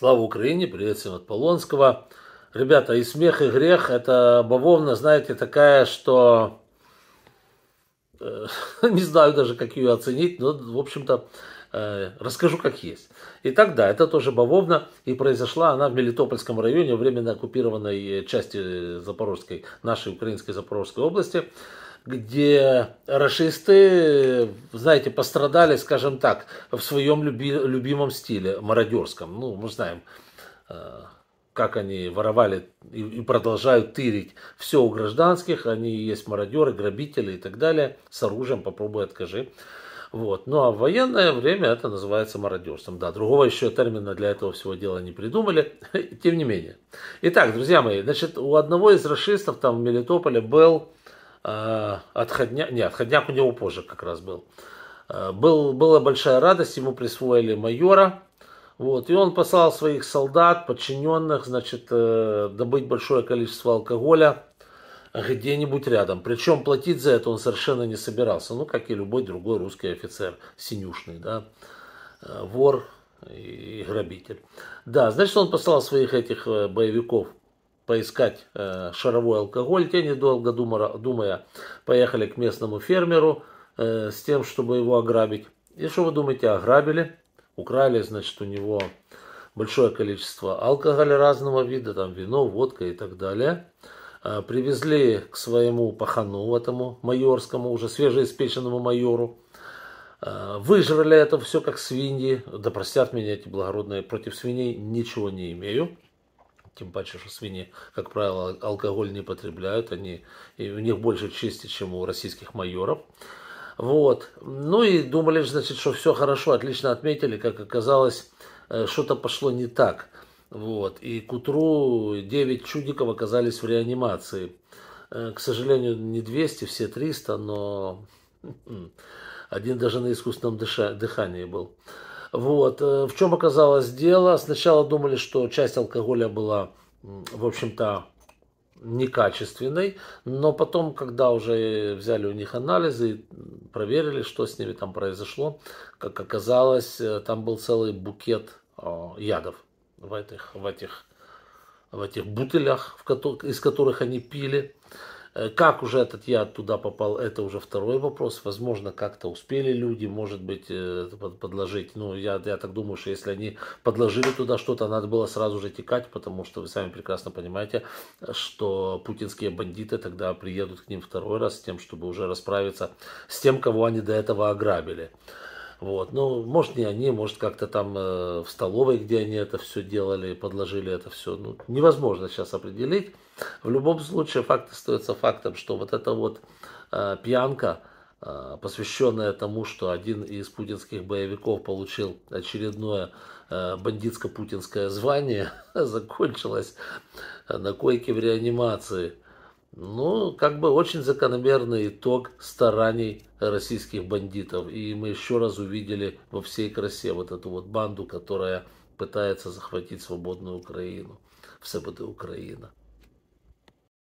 Слава Украине, приветствуем от Полонского. Ребята, и смех, и грех, это бавовна, знаете, такая, что... Э, не знаю даже, как ее оценить, но, в общем-то, э, расскажу, как есть. Итак, да, это тоже бавовна, и произошла она в Мелитопольском районе, временно оккупированной части Запорожской, нашей украинской Запорожской области где расисты, знаете, пострадали, скажем так, в своем люби, любимом стиле, мародерском. Ну, мы знаем, э, как они воровали и продолжают тырить все у гражданских. Они есть мародеры, грабители и так далее. С оружием попробуй откажи. Вот. Ну а в военное время это называется мародерством. Да, другого еще термина для этого всего дела не придумали. Тем не менее. Итак, друзья мои, значит, у одного из расистов там в Мелитополе был а, отходняк, не, отходняк у него позже как раз был. А, был была большая радость, ему присвоили майора, вот, и он послал своих солдат, подчиненных, значит, э, добыть большое количество алкоголя где-нибудь рядом. Причем платить за это он совершенно не собирался, ну, как и любой другой русский офицер, синюшный, да, э, вор и грабитель. Да, значит, он послал своих этих э, боевиков поискать э, шаровой алкоголь. Те, недолго думая, поехали к местному фермеру э, с тем, чтобы его ограбить. И что вы думаете, ограбили? Украли, значит, у него большое количество алкоголя разного вида, там вино, водка и так далее. Э, привезли к своему пахану, этому майорскому, уже свежеиспеченному майору. Э, выжрали это все как свиньи. Да простят меня эти благородные, против свиней ничего не имею тем паче, что свиньи, как правило, алкоголь не потребляют, они, и у них больше чести, чем у российских майоров. Вот. Ну и думали, значит, что все хорошо, отлично отметили, как оказалось, э, что-то пошло не так. Вот. И к утру 9 чудиков оказались в реанимации. Э, к сожалению, не 200, все 300, но один даже на искусственном дыхании был. Вот. Э, в чем оказалось дело? Сначала думали, что часть алкоголя была, в общем-то, некачественной, но потом, когда уже взяли у них анализы и проверили, что с ними там произошло, как оказалось, э, там был целый букет а, ядов в этих, в этих, в этих бутылях, из которых они пили. Э, как уже этот яд туда попал, это уже второй вопрос. Возможно, как-то успели люди, может быть, э, подложить. Ну, я, я так думаю, что если они подложили туда что-то, надо было сразу же текать, потому что вы сами прекрасно понимаете, что путинские бандиты тогда приедут к ним второй раз с тем, чтобы уже расправиться с тем, кого они до этого ограбили. Вот. Ну, может, не они, может, как-то там э, в столовой, где они это все делали, подложили это все. Ну, невозможно сейчас определить. В любом случае, факт остается фактом, что вот эта вот э, пьянка, э, посвященная тому, что один из путинских боевиков получил очередное э, бандитско-путинское звание, закончилась э, на койке в реанимации – ну, как бы очень закономерный итог стараний российских бандитов. И мы еще раз увидели во всей красе вот эту вот банду, которая пытается захватить свободную Украину. Все будет Украина.